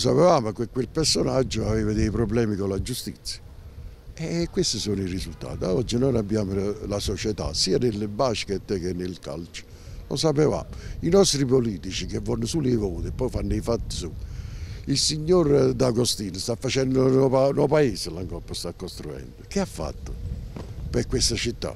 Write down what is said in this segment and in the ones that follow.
Noi sapevamo che quel personaggio aveva dei problemi con la giustizia e questi sono i risultati. Oggi noi abbiamo la società sia nel basket che nel calcio, lo sapevamo. I nostri politici che vanno sulle voti e poi fanno i fatti su. Il signor D'Agostino sta facendo un nuovo, paese, l'Ancoppa sta costruendo. Che ha fatto per questa città?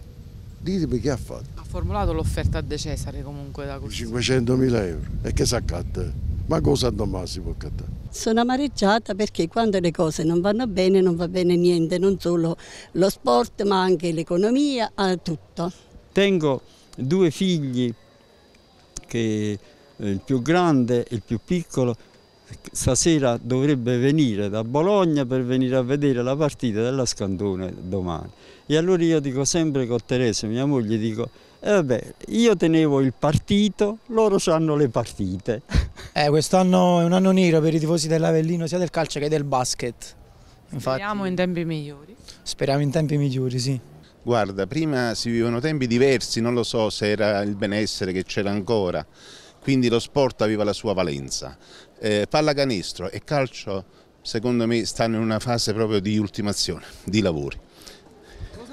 Ditemi che ha fatto. Ha formulato l'offerta a De Cesare comunque da 500.000 euro. E che si accatta? ma cosa domani si a cantare? Sono amareggiata perché quando le cose non vanno bene non va bene niente, non solo lo sport ma anche l'economia, tutto. Tengo due figli, che eh, il più grande e il più piccolo, stasera dovrebbe venire da Bologna per venire a vedere la partita della Scandone domani. E allora io dico sempre con Teresa, mia moglie, dico, eh vabbè, io tenevo il partito, loro hanno le partite. Eh, quest'anno è un anno nero per i tifosi dell'Avellino sia del calcio che del basket. Infatti, speriamo in tempi migliori. Speriamo in tempi migliori, sì. Guarda, prima si vivono tempi diversi, non lo so se era il benessere che c'era ancora, quindi lo sport aveva la sua valenza. Eh, pallacanestro e calcio secondo me stanno in una fase proprio di ultimazione, di lavori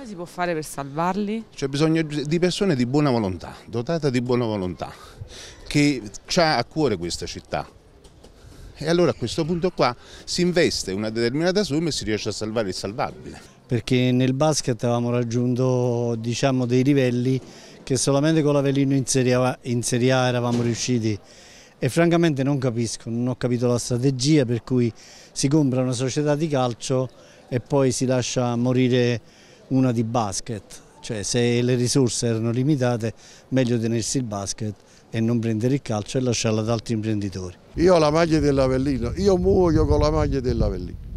si può fare per salvarli? C'è bisogno di persone di buona volontà, dotate di buona volontà, che ha a cuore questa città. E allora a questo punto qua si investe una determinata somma e si riesce a salvare il salvabile. Perché nel basket avevamo raggiunto diciamo, dei livelli che solamente con l'Avellino in, in Serie A eravamo riusciti e francamente non capisco, non ho capito la strategia per cui si compra una società di calcio e poi si lascia morire una di basket, cioè se le risorse erano limitate meglio tenersi il basket e non prendere il calcio e lasciarla ad altri imprenditori. Io ho la maglia dell'Avellino, io muoio con la maglia dell'Avellino.